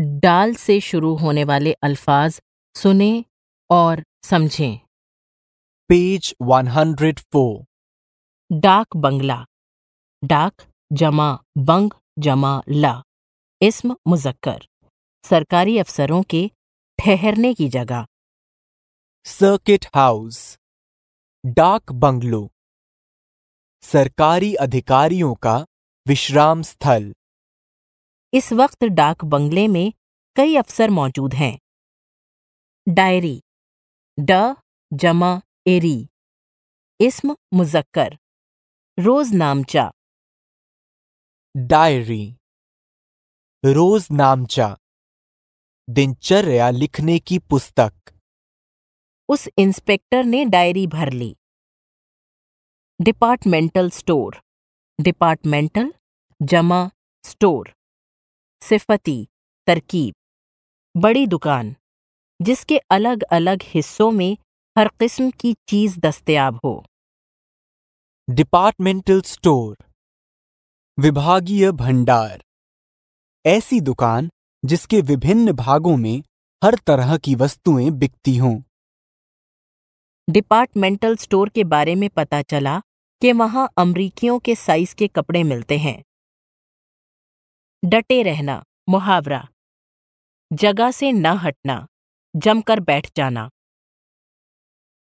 डाल से शुरू होने वाले अल्फाज सुने और समझें पेज 104 डाक बंगला डाक जमा बंग जमा ला इसम मुजक्कर सरकारी अफसरों के ठहरने की जगह सर्किट हाउस डाक बंगलो सरकारी अधिकारियों का विश्राम स्थल इस वक्त डाक बंगले में कई अफसर मौजूद हैं डायरी ड जमा एरी इस्म मुजक्कर रोज नामचा डायरी रोज नामचा दिनचर्या लिखने की पुस्तक उस इंस्पेक्टर ने डायरी भर ली डिपार्टमेंटल स्टोर डिपार्टमेंटल जमा स्टोर सिफती तरकीब बड़ी दुकान जिसके अलग अलग हिस्सों में हर किस्म की चीज दस्तियाब हो डिपार्टमेंटल स्टोर विभागीय भंडार ऐसी दुकान जिसके विभिन्न भागों में हर तरह की वस्तुएं बिकती हों डिपार्टमेंटल स्टोर के बारे में पता चला कि वहां अमरीकियों के साइज के कपड़े मिलते हैं डटे रहना मुहावरा जगह से न हटना जमकर बैठ जाना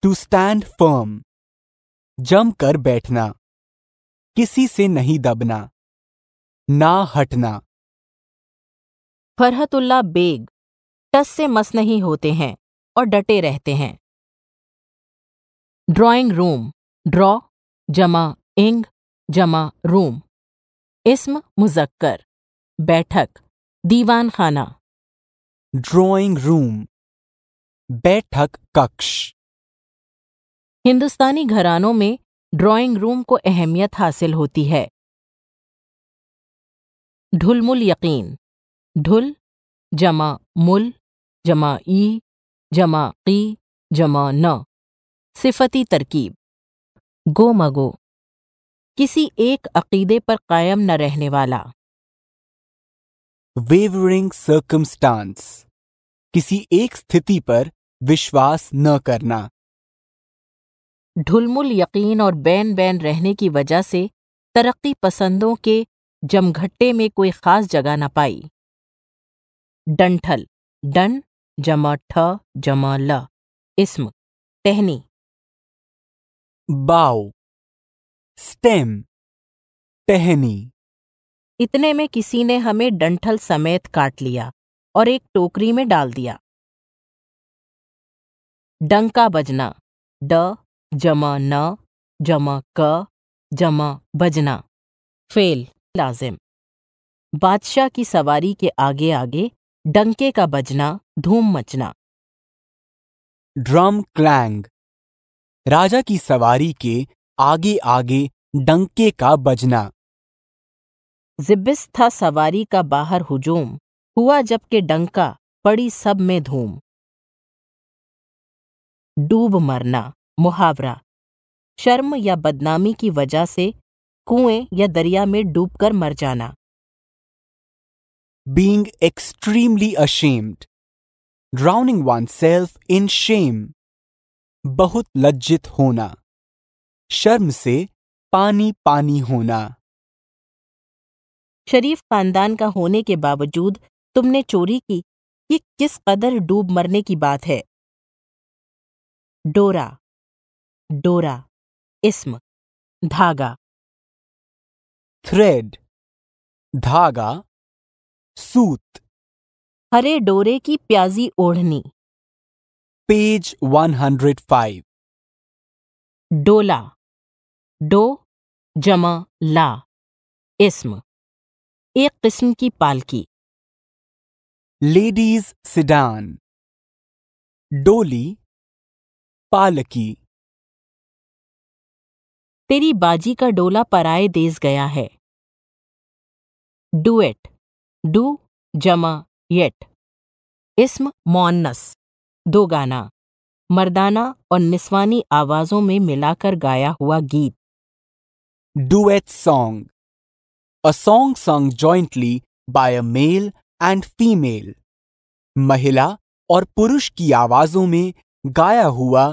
टू स्टैंड फर्म जमकर बैठना किसी से नहीं दबना ना हटना फरहतुल्ला बेग टस से मस नहीं होते हैं और डटे रहते हैं ड्राइंग रूम ड्रॉ जमा इंग जमा रूम इसम मुजक्कर बैठक दीवान खाना ड्रॉइंग रूम बैठक कक्ष हिंदुस्तानी घरानों में ड्रॉइंग रूम को अहमियत हासिल होती है ढुलमुल यकीन ढुल जमा मुल जमा ई जमा की जमा न सिफती तरकीब गो मगो किसी एक अकीदे पर कायम न रहने वाला वेवरिंग सर्कमस्टांस किसी एक स्थिति पर विश्वास न करना ढुलमुल यकीन और बैन बैन रहने की वजह से तरक्की पसंदों के जमघट्टे में कोई खास जगह न पाई डंठल डन जमा ठ जमा ल इसम टहनी बाव स्टेम टहनी इतने में किसी ने हमें डंठल समेत काट लिया और एक टोकरी में डाल दिया डंका बजना ड जमा न जमा क जमा बजना फेल लाजिम बादशाह की सवारी के आगे आगे डंके का बजना धूम मचना ड्रम क्लैंग राजा की सवारी के आगे आगे डंके का बजना जिब्बिस था सवारी का बाहर हुजूम हुआ जबकि डंका पड़ी सब में धूम डूब मरना मुहावरा शर्म या बदनामी की वजह से कुएं या दरिया में डूबकर मर जाना being extremely ashamed drowning oneself in shame बहुत लज्जित होना शर्म से पानी पानी होना शरीफ खानदान का होने के बावजूद तुमने चोरी की ये किस कदर डूब मरने की बात है डोरा डोरा इसम धागा थ्रेड धागा सूत हरे डोरे की प्याजी ओढ़नी पेज 105 डोला डो जमा ला इसम एक किस्म की पालकी लेडीज सिडान डोली पालकी तेरी बाजी का डोला पराए देश गया है डुएट डू जमा येट इसम मोन्नस दो गाना मर्दाना और निस्वानी आवाजों में मिलाकर गाया हुआ गीत duet song a song sung jointly by a male and female. महिला और पुरुष की आवाजों में गाया हुआ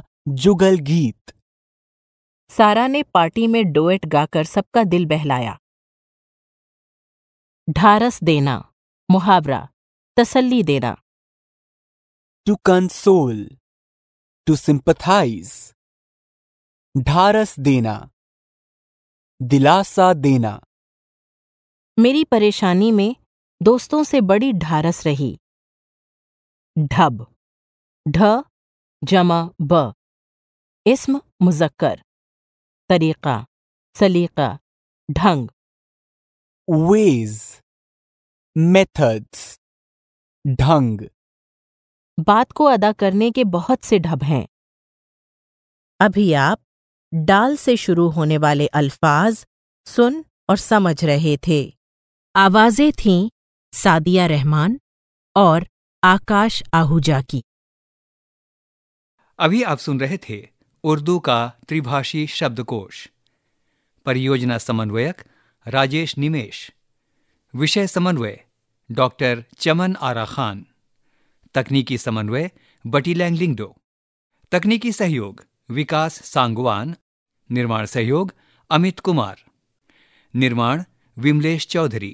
जुगल गीत सारा ने पार्टी में डोएट गाकर सबका दिल बहलाया ढारस देना मुहावरा तसल्ली देना टू कंसोल टू सिंपथाइज ढारस देना दिलासा देना मेरी परेशानी में दोस्तों से बड़ी ढारस रही ढब ढ जमा ब इसम मुजक्कर तरीक़ा सलीका ढंग वेज मेथड्स ढंग बात को अदा करने के बहुत से ढब हैं अभी आप डाल से शुरू होने वाले अल्फाज सुन और समझ रहे थे आवाज़ें थीं सादिया रहमान और आकाश आहूजा की अभी आप सुन रहे थे उर्दू का त्रिभाषी शब्दकोश परियोजना समन्वयक राजेश निमेश विषय समन्वय डॉक्टर चमन आरा खान तकनीकी समन्वय बटी लैंगलिंगडो तकनीकी सहयोग विकास सांगवान निर्माण सहयोग अमित कुमार निर्माण विमलेश चौधरी